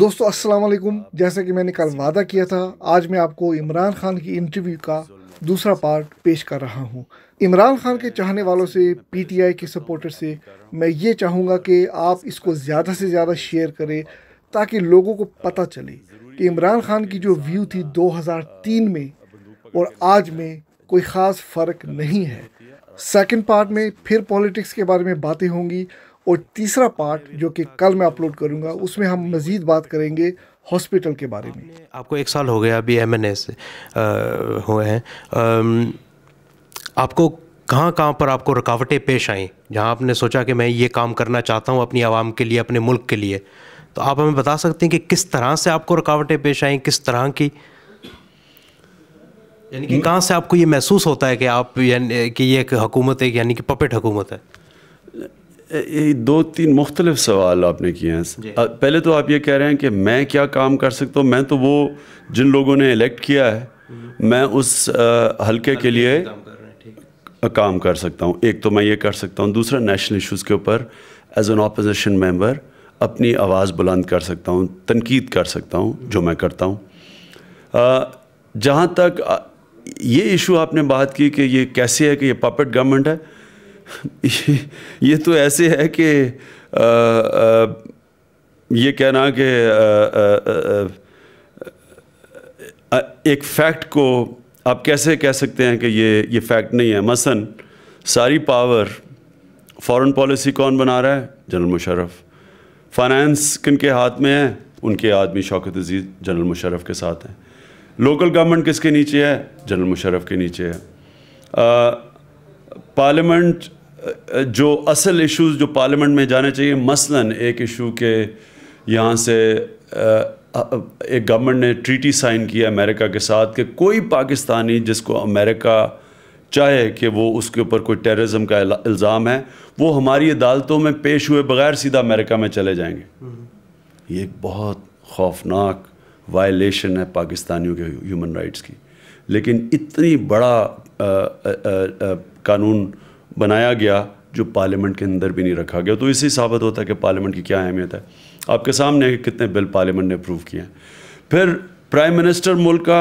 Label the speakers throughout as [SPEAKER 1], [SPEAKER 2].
[SPEAKER 1] दोस्तों अस्सलाम वालेकुम जैसा कि मैंने कल वादा किया था आज मैं आपको इमरान खान की इंटरव्यू का दूसरा पार्ट पेश कर रहा हूं। इमरान खान के चाहने वालों से पीटीआई के सपोर्टर से मैं ये चाहूंगा कि आप इसको ज़्यादा से ज़्यादा शेयर करें ताकि लोगों को पता चले कि इमरान खान की जो व्यू थी 2003 में और आज में कोई ख़ास फ़र्क नहीं है सेकेंड पार्ट में फिर पॉलिटिक्स के बारे में बातें होंगी और तीसरा पार्ट जो कि कल मैं अपलोड करूँगा उसमें हम मज़ीद बात करेंगे हॉस्पिटल के बारे में
[SPEAKER 2] आपको एक साल हो गया अभी एम एन एस हुए हैं आपको कहाँ कहाँ पर आपको रुकावटें पेश आई जहाँ आपने सोचा कि मैं ये काम करना चाहता हूँ अपनी आवाम के लिए अपने मुल्क के लिए तो आप हमें बता सकते हैं कि किस तरह से आपको रुकावटें पेश आई किस तरह की यानी कि हम्म। कहाँ से आपको ये महसूस होता है कि आप यानी कि ये एक हकूमत है यानी कि पपेट हुकूमत है
[SPEAKER 3] ये दो तीन मुख्तलिफ सवाल आपने किए हैं पहले तो आप ये कह रहे हैं कि मैं क्या काम कर सकता हूँ मैं तो वो जिन लोगों ने इलेक्ट किया है हम्म। मैं उस हल्के के लिए काम, कर सकता हूँ एक तो मैं ये कर सकता हूँ दूसरा नेशनल इशूज़ के ऊपर एज एन अपोजिशन मेम्बर अपनी आवाज़ बुलंद कर सकता हूँ तनकीद कर सकता हूँ जो हम्म। मैं करता हूँ जहाँ तक ये इशू आपने बात की कि ये कैसे है कि ये पपेट गवर्नमेंट है ये तो ऐसे है कि ये कहना कि एक फैक्ट को आप कैसे कह सकते हैं कि ये ये फैक्ट नहीं है मसन सारी पावर फॉरेन पॉलिसी कौन बना रहा है जनरल मुशरफ फाइनेंस किन के हाथ में है उनके आदमी शौकत अजीज़ जनरल मुशरफ के साथ हैं लोकल गवर्नमेंट किसके नीचे है जनरल मुशरफ के नीचे है पार्लियामेंट जो असल इश्यूज जो पार्लियामेंट में जाने चाहिए मसलन एक इशू के यहाँ से एक गवर्नमेंट ने ट्रीटी साइन किया अमेरिका के साथ कि कोई पाकिस्तानी जिसको अमेरिका चाहे कि वो उसके ऊपर कोई टेररिज्म का इल्ज़ाम है वो हमारी अदालतों में पेश हुए बगैर सीधा अमेरिका में चले जाएंगे ये एक बहुत खौफनाक वायलेशन है पाकिस्तानियों के ह्यूमन राइट्स की लेकिन इतनी बड़ा आ, आ, आ, कानून बनाया गया जो पार्लियामेंट के अंदर भी नहीं रखा गया तो इससे साबित होता है कि पार्लियामेंट की क्या अहमियत है आपके सामने कितने बिल पार्लियामेंट ने अप्रूव किए हैं फिर प्राइम मिनिस्टर मुल्क का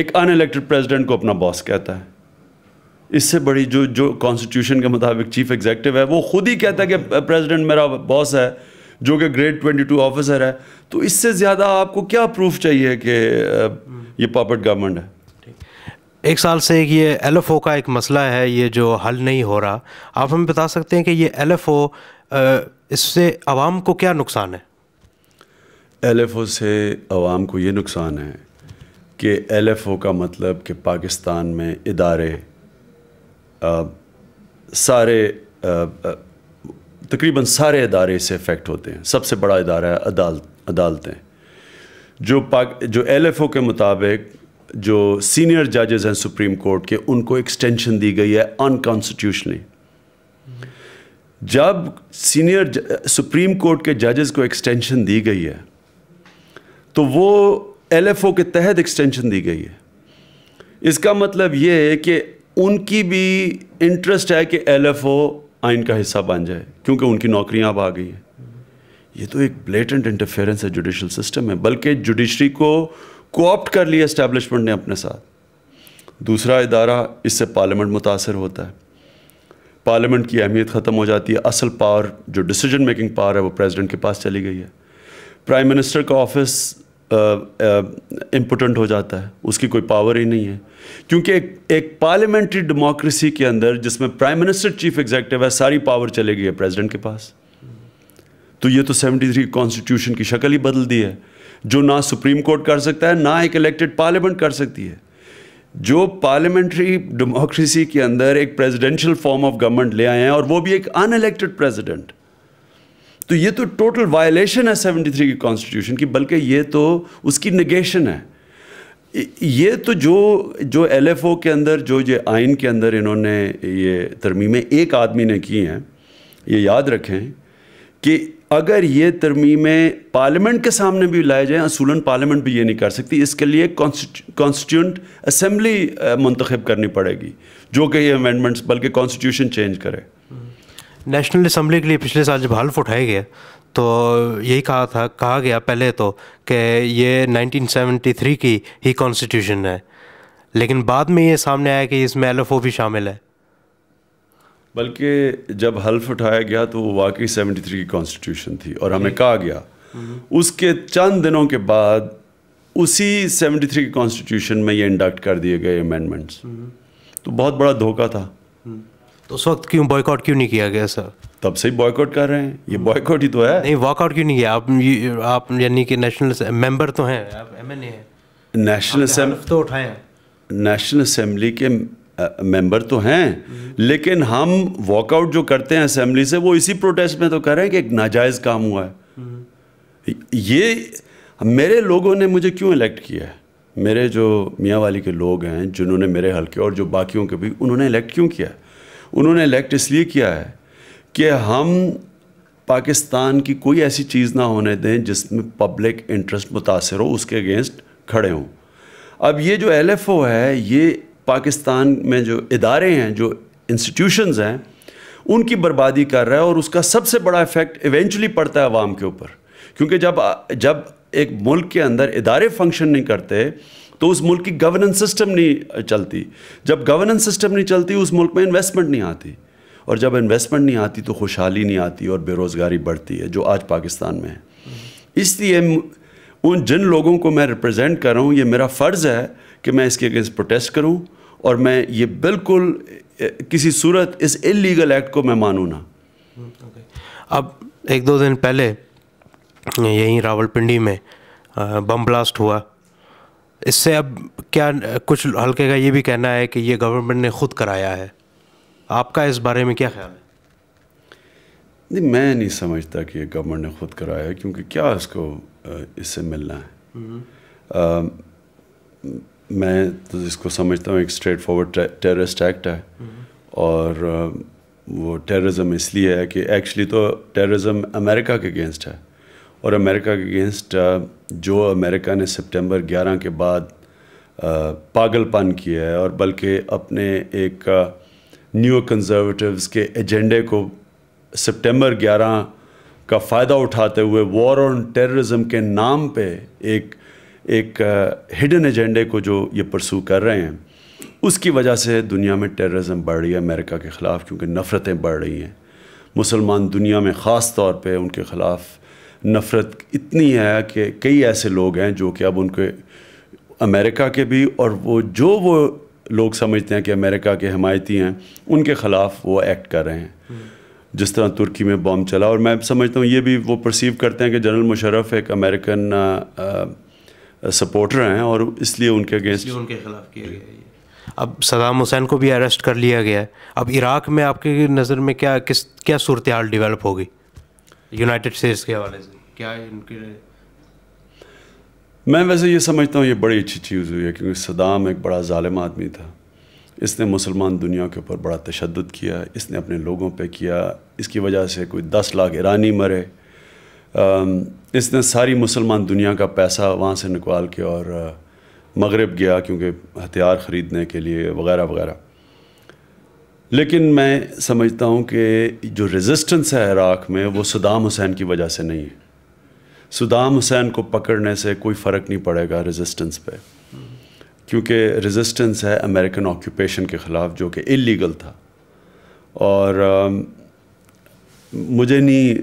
[SPEAKER 3] एक अनइलेक्टेड प्रेसिडेंट को अपना बॉस कहता है इससे बड़ी जो जो कॉन्स्टिट्यूशन के मुताबिक चीफ एग्जेक्टिव है वो खुद ही कहता है कि प्रेसिडेंट मेरा बॉस है जो कि ग्रेड टू
[SPEAKER 2] ऑफिसर है तो इससे ज़्यादा आपको
[SPEAKER 3] क्या प्रूफ चाहिए कि ये पॉपर्ट गवर्नमेंट
[SPEAKER 2] है एक साल से एक ये एल का एक मसला है ये जो हल नहीं हो रहा आप हमें बता सकते हैं कि ये एल इससे आवाम को क्या नुकसान है
[SPEAKER 3] एल से आवाम को ये नुकसान है कि एल का मतलब कि पाकिस्तान में इदारे आ, सारे तकरीबन सारे इदारे इसे अफेक्ट होते हैं सबसे बड़ा इदारा है अदालत अदालतें जो पाक जो एल के मुताबिक जो सीनियर जजेस हैं सुप्रीम कोर्ट के उनको एक्सटेंशन दी गई है अनकॉन्स्टिट्यूशनली जब सीनियर सुप्रीम कोर्ट के जजेस को एक्सटेंशन दी गई है तो वो एलएफओ के तहत एक्सटेंशन दी गई है इसका मतलब ये है कि उनकी भी इंटरेस्ट है कि एलएफओ आइन का हिस्सा बन जाए क्योंकि उनकी नौकरियां अब आ गई है ये तो एक ब्लेटेंट इंटरफेरेंस है जुडिशल सिस्टम में बल्कि जुडिशरी को कोऑप्ट कर लिया इस्टेबलिशमेंट ने अपने साथ दूसरा इदारा इससे पार्लियामेंट मुतासर होता है पार्लियामेंट की अहमियत ख़त्म हो जाती है असल पावर जो डिसीजन मेकिंग पावर है वो प्रेसिडेंट के पास चली गई है प्राइम मिनिस्टर का ऑफिस इम्पोर्टेंट हो जाता है उसकी कोई पावर ही नहीं है क्योंकि एक, एक पार्लियामेंट्री डेमोक्रेसी के अंदर जिसमें प्राइम मिनिस्टर चीफ एग्जेक्टिव है सारी पावर चली गई है प्रेजिडेंट के पास तो ये तो थ्री कॉन्स्टिट्यूशन की शक्ल ही बदल दी है जो ना सुप्रीम कोर्ट कर सकता है ना एक इलेक्टेड पार्लियामेंट कर सकती है जो पार्लियामेंट्री डेमोक्रेसी के अंदर एक प्रेसिडेंशियल फॉर्म ऑफ गवर्नमेंट ले आए हैं और वो भी एक अनइलेक्टेड प्रेसिडेंट तो ये तो टोटल वायलेशन है 73 की कॉन्स्टिट्यूशन की बल्कि ये तो उसकी निगेशन है ये तो जो जो एलएफओ के अंदर जो ये आइन के अंदर इन्होंने ये तरमीमें एक आदमी ने की हैं ये याद रखें कि अगर ये तरमीमें पार्लियामेंट के सामने भी लाए जाएँ असूलन पार्लियामेंट भी ये नहीं कर सकती इसके लिए कॉन्स्टिट्यूंट असम्बली मंतखब करनी पड़ेगी जो कि ये अमेंडमेंट्स बल्कि कॉन्स्टिट्यूशन चेंज
[SPEAKER 2] करे नेशनल असम्बली के लिए पिछले साल जब हल्फ उठाए गए तो यही कहा था कहा गया पहले तो कि ये 1973 की ही कॉन्स्टिट्यूशन है लेकिन बाद में ये सामने आया कि इसमें एल भी शामिल है
[SPEAKER 3] बल्कि जब हल्फ उठाया गया तो वो वाकई सेवेंटी थ्री की कॉन्स्टिट्यूशन थी और हमें कहा गया हम्म। उसके चंद दिनों के बाद उसी सेवेंटी थ्री की कॉन्स्टिट्यूशन में ये इंडक्ट कर दिए गए अमेंडमेंट्स हम्म। तो बहुत बड़ा धोखा था
[SPEAKER 2] हम्म। तो उस वक्त क्यों बॉयकॉट क्यों नहीं किया गया सर तब से ही बॉयकॉट कर रहे हैं ये बॉयकॉट ही तो है नहीं वॉकआउट क्यों नहीं किया आप आप यानी कि नेशनल मेंबर तो हैं आप एमएनए हैं नेशनल तो उठाए
[SPEAKER 3] नेशनल असेंबली के मेंबर तो हैं लेकिन हम वॉकआउट जो करते हैं असेंबली से वो इसी प्रोटेस्ट में तो करें कि एक नाजायज़ काम हुआ है ये मेरे लोगों ने मुझे क्यों इलेक्ट किया है मेरे जो मियाँ वाली के लोग हैं जिन्होंने मेरे हल्के और जो बाकियों के भी उन्होंने इलेक्ट क्यों किया है उन्होंने इलेक्ट इसलिए किया है कि हम पाकिस्तान की कोई ऐसी चीज़ ना होने दें जिसमें पब्लिक इंटरेस्ट मुतासर हो उसके अगेंस्ट खड़े हों अब ये जो एल है ये पाकिस्तान में जो इदारे हैं जो इंस्टीट्यूशंस हैं उनकी बर्बादी कर रहा है और उसका सबसे बड़ा इफेक्ट इवेंचुअली पड़ता है आवाम के ऊपर क्योंकि जब जब एक मुल्क के अंदर इदारे फंक्शन नहीं करते तो उस मुल्क की गवर्नेंस सिस्टम नहीं चलती जब गवर्नेंस सिस्टम नहीं चलती उस मुल्क में इन्वेस्टमेंट नहीं आती और जब इन्वेस्टमेंट नहीं आती तो खुशहाली नहीं आती और बेरोज़गारी बढ़ती है जो आज पाकिस्तान में है इसलिए उन जिन लोगों को मैं रिप्रेजेंट कर रहा हूँ ये मेरा फ़र्ज़ है कि मैं इसके अगेंस्ट प्रोटेस्ट करूं और मैं ये बिल्कुल किसी सूरत इस इलीगल एक्ट को मैं मानूँ ना
[SPEAKER 2] अब एक दो दिन पहले यहीं रावलपिंडी में बम ब्लास्ट हुआ इससे अब क्या कुछ हल्के का ये भी कहना है कि ये गवर्नमेंट ने खुद कराया है आपका इस बारे में क्या ख्याल है
[SPEAKER 3] नहीं मैं नहीं समझता कि ये गवर्नमेंट ने खुद कराया है क्योंकि क्या इसको इससे मिलना है हम्म। मैं तो इसको समझता हूँ एक स्ट्रेट फॉरवर्ड टेररिस्ट एक्ट है हम्म। और वो टेररिज्म इसलिए है कि एक्चुअली तो टेररिज्म अमेरिका के अगेंस्ट है और अमेरिका के अगेंस्ट जो अमेरिका ने सितंबर 11 के बाद पागलपन किया है और बल्कि अपने एक न्यू कंजर्वेटिव्स के एजेंडे को सितंबर 11 का फ़ायदा उठाते हुए वॉर ऑन टेररिज्म के नाम पे एक एक हिडन एजेंडे को जो ये परसू कर रहे हैं उसकी वजह से दुनिया में टेररिज्म बढ़ रही है अमेरिका के ख़िलाफ़ क्योंकि नफ़रतें बढ़ रही हैं मुसलमान दुनिया में ख़ास तौर पर उनके ख़िलाफ़ नफ़रत इतनी है कि कई ऐसे लोग हैं जो कि अब उनके अमेरिका के भी और वो जो वो लोग समझते हैं कि अमेरिका के हमायती हैं उनके ख़िलाफ़ वो एक्ट कर रहे हैं हम्म। जिस तरह तुर्की में बॉम्ब चला और मैं समझता हूँ ये भी वो परसीव करते हैं कि जनरल मुशरफ
[SPEAKER 2] एक अमेरिकन सपोर्टर हैं और इसलिए उनके अगेंस्ट उनके खिलाफ किया गया है अब सदाम हुसैन को भी अरेस्ट कर लिया गया है अब इराक में आपकी नज़र में क्या किस क्या सूरत हाल डिवेलप होगी यूनाइटेड स्टेट्स के हवाले से क्या इनके
[SPEAKER 3] मैं वैसे ये समझता हूँ ये बड़ी अच्छी चीज़ हुई है क्योंकि सदाम एक बड़ा ालिम आदमी था इसने मुसलमान दुनिया के ऊपर बड़ा तशद किया इसने अपने लोगों पर किया इसकी वजह से कोई दस लाख ईरानी मरे इसने सारी मुसलमान दुनिया का पैसा वहाँ से निकाल के और मगरब गया क्योंकि हथियार ख़रीदने के लिए वगैरह वगैरह लेकिन मैं समझता हूँ कि जो रेजिस्टेंस है इराक़ में वो सदाम हुसैन की वजह से नहीं है सदाम हुसैन को पकड़ने से कोई फ़र्क नहीं पड़ेगा रेजिस्टेंस पे क्योंकि रेजिस्टेंस है अमेरिकन ऑक्यूपेशन के ख़िलाफ़ जो कि इलीगल था और मुझे नहीं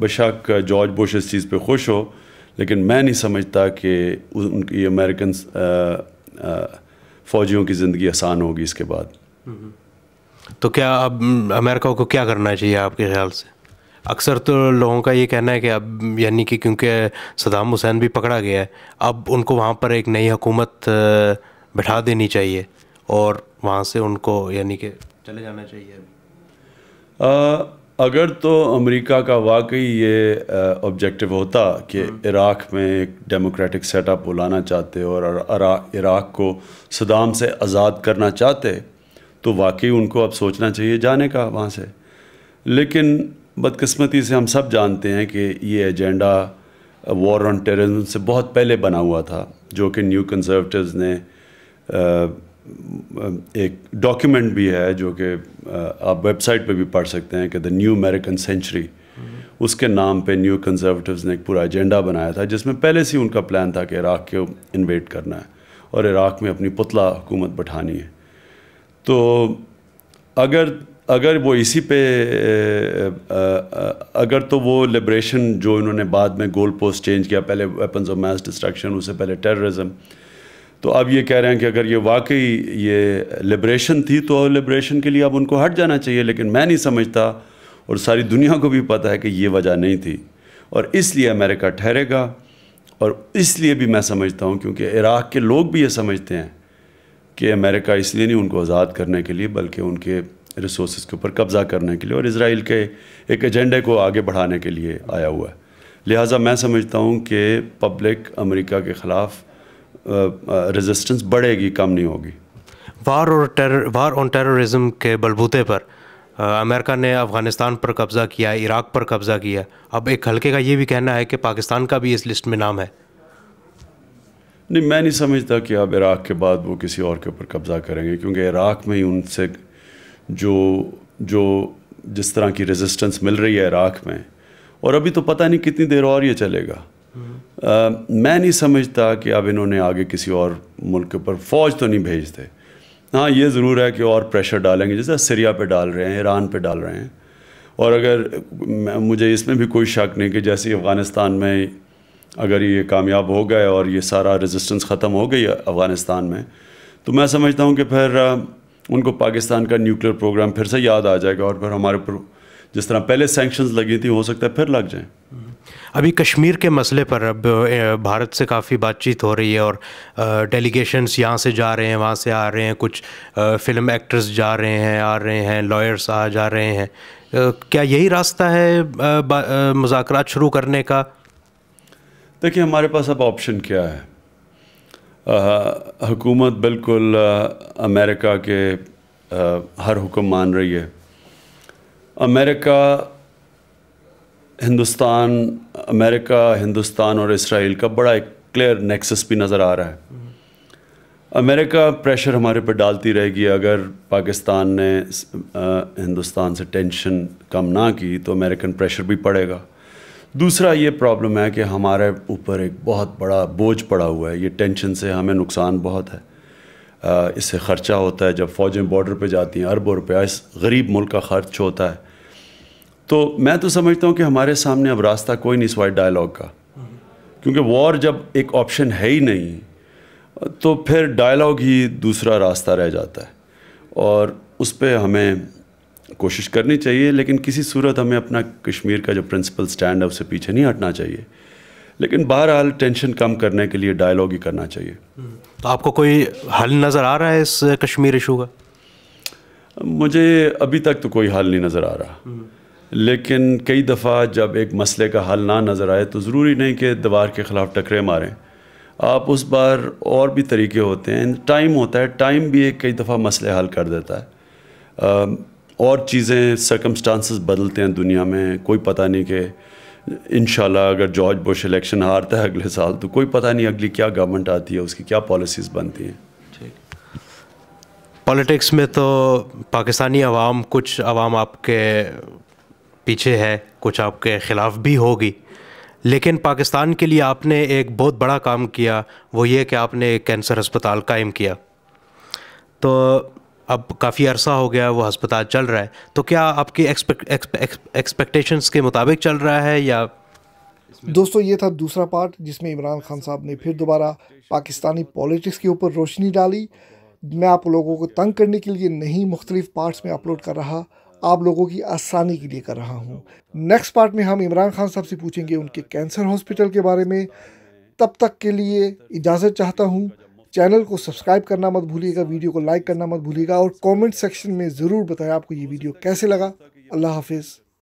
[SPEAKER 3] बशक जॉर्ज बुश इस चीज़ पे खुश हो लेकिन मैं नहीं समझता कि उनकी अमेरिकन फ़ौजियों की ज़िंदगी आसान होगी इसके बाद हम्म।
[SPEAKER 2] तो क्या अब अमेरिका को क्या करना चाहिए आपके ख्याल से अक्सर तो लोगों का ये कहना है कि अब यानी कि क्योंकि सदाम हुसैन भी पकड़ा गया है अब उनको वहाँ पर एक नई हुकूमत बैठा देनी चाहिए और वहाँ से उनको यानी कि चले जाना चाहिए
[SPEAKER 3] अभी अगर तो अमेरिका का वाकई ये ऑब्जेक्टिव होता कि हम्म। इराक़ में एक डेमोक्रेटिक सेटअप बुलाना चाहते और इराक़ को सदाम से आज़ाद करना चाहते तो वाकई उनको अब सोचना चाहिए जाने का वहाँ से लेकिन बदकस्मती से हम सब जानते हैं कि ये एजेंडा वॉर ऑन टेररिज्म से बहुत पहले बना हुआ था जो कि न्यू कंजर्वेटिव्स ने एक डॉक्यूमेंट भी है जो कि uh, आप वेबसाइट पे भी पढ़ सकते हैं कि द न्यू अमेरिकन सेंचुरी उसके नाम पे न्यू कंजर्वेटिव्स ने एक पूरा एजेंडा बनाया था जिसमें पहले से उनका प्लान था कि इराक़ को इन्वेट करना है और इराक़ में अपनी पुतला हुकूमत बैठानी है तो अगर अगर वो इसी पे uh, uh, अगर तो वो लिब्रेशन जो इन्होंने बाद में गोल पोस्ट चेंज किया पहले वेपन्स ऑफ मैस डिस्ट्रक्शन उससे पहले टेररिज्म तो अब ये कह रहे हैं कि अगर ये वाकई ये लिब्रेशन थी तो लिब्रेशन के लिए अब उनको हट जाना चाहिए लेकिन मैं नहीं समझता और सारी दुनिया को भी पता है कि ये वजह नहीं थी और इसलिए अमेरिका ठहरेगा और इसलिए भी मैं समझता हूँ क्योंकि इराक़ के लोग भी ये समझते हैं कि अमेरिका इसलिए नहीं उनको आज़ाद करने के लिए बल्कि उनके रिसोर्स के ऊपर कब्ज़ा करने के लिए और इसराइल के एक एजेंडे को आगे बढ़ाने के लिए आया हुआ है लिहाजा मैं समझता हूँ कि पब्लिक अमेरिका के ख़िलाफ़ रेजिस्टेंस बढ़ेगी कम नहीं होगी
[SPEAKER 2] वार और वार ऑन टेररिज्म के बलबूते पर अमेरिका ने अफ़गानिस्तान पर कब्ज़ा किया इराक पर कब्ज़ा किया अब एक हल्के का ये भी कहना है कि पाकिस्तान का भी इस लिस्ट में नाम है
[SPEAKER 3] नहीं मैं नहीं समझता कि अब इराक़ के बाद वो किसी और के ऊपर कब्ज़ा करेंगे क्योंकि इराक़ में ही उनसे जो जो जिस तरह की रेजिस्टेंस मिल रही है इराक़ में और अभी तो पता नहीं कितनी देर और ये चलेगा मैं नहीं समझता कि अब इन्होंने आगे किसी और मुल्क के फ़ौज तो नहीं भेजते हाँ ये ज़रूर है कि और प्रेशर डालेंगे जैसे सीरिया पे डाल रहे हैं ईरान पे डाल रहे हैं और अगर मुझे इसमें भी कोई शक नहीं कि जैसे अफ़गानिस्तान में अगर ये कामयाब हो गए और ये सारा रेजिस्टेंस ख़त्म हो गई अफ़गानिस्तान में तो मैं समझता हूँ कि फिर उनको पाकिस्तान का न्यूक्लियर प्रोग्राम फिर से याद आ जाएगा और फिर हमारे ऊपर जिस तरह पहले सेंक्शन लगी थी हो सकता है फिर लग जाएँ
[SPEAKER 2] अभी कश्मीर के मसले पर अब भारत से काफ़ी बातचीत हो रही है और डेलीगेशंस यहाँ से जा रहे हैं वहाँ से आ रहे हैं कुछ फिल्म एक्टर्स जा रहे हैं आ रहे हैं लॉयर्स आ जा रहे हैं क्या यही रास्ता है मुजाकर शुरू करने का
[SPEAKER 3] देखिए हमारे पास अब ऑप्शन क्या है हुकूमत बिल्कुल आ, अमेरिका के आ, हर हुक्म मान रही है अमेरिका हिंदुस्तान अमेरिका हिंदुस्तान और इसराइल का बड़ा एक क्लियर नेक्सस भी नज़र आ रहा है अमेरिका प्रेशर हमारे पर डालती रहेगी अगर पाकिस्तान ने हिंदुस्तान से टेंशन कम ना की तो अमेरिकन प्रेशर भी पड़ेगा दूसरा ये प्रॉब्लम है कि हमारे ऊपर एक बहुत बड़ा बोझ पड़ा हुआ है ये टेंशन से हमें नुकसान बहुत है इससे ख़र्चा होता है जब फ़ौजें बॉर्डर पे जाती हैं अरबों रुपया इस गरीब मुल्क का खर्च होता है तो मैं तो समझता हूँ कि हमारे सामने अब रास्ता कोई नहीं सवाई डायलॉग का क्योंकि वॉर जब एक ऑप्शन है ही नहीं तो फिर डायलॉग ही दूसरा रास्ता रह जाता है और उस पर हमें कोशिश करनी चाहिए लेकिन किसी सूरत हमें अपना कश्मीर का जो प्रिंसिपल स्टैंड है उससे पीछे नहीं हटना चाहिए लेकिन बहरहाल टेंशन कम करने के लिए डायलॉग ही करना चाहिए
[SPEAKER 2] तो आपको कोई हल नज़र आ रहा है इस कश्मीर इशू का
[SPEAKER 3] मुझे अभी तक तो कोई हल नहीं नज़र आ रहा लेकिन कई दफ़ा जब एक मसले का हल ना नज़र आए तो ज़रूरी नहीं कि दीवार के ख़िलाफ़ टकरे मारें आप उस बार और भी तरीके होते हैं टाइम होता है टाइम भी एक कई दफ़ा मसले हल कर देता है और चीज़ें सरकमस्टांस बदलते हैं दुनिया में कोई पता नहीं कि इन अगर जॉर्ज बुश इलेक्शन हारता है अगले साल तो कोई पता नहीं अगली क्या गवर्नमेंट आती है उसकी क्या पॉलिसीज़ बनती हैं
[SPEAKER 2] पॉलिटिक्स में तो पाकिस्तानी आवाम कुछ आवाम आपके पीछे है कुछ आपके ख़िलाफ़ भी होगी लेकिन पाकिस्तान के लिए आपने एक बहुत बड़ा काम किया वो ये कि आपने एक कैंसर अस्पताल कायम किया तो अब काफ़ी अरसा हो गया वो अस्पताल चल रहा है तो क्या आपकी एक्सपेक्टेशंस के मुताबिक चल रहा है या
[SPEAKER 1] दोस्तों ये था दूसरा पार्ट जिसमें इमरान खान साहब ने फिर दोबारा पाकिस्तानी पॉलिटिक्स के ऊपर रोशनी डाली मैं आप लोगों को तंग करने के लिए नहीं मुख्तलिफ पार्ट्स में अपलोड कर रहा आप लोगों की आसानी के लिए कर रहा हूँ नेक्स्ट पार्ट में हम इमरान खान साहब से पूछेंगे उनके कैंसर हॉस्पिटल के बारे में तब तक के लिए इजाज़त चाहता हूँ चैनल को सब्सक्राइब करना मत भूलिएगा वीडियो को लाइक करना मत भूलिएगा और कमेंट सेक्शन में ज़रूर बताएं आपको ये वीडियो कैसे लगा अल्लाह हाफिज़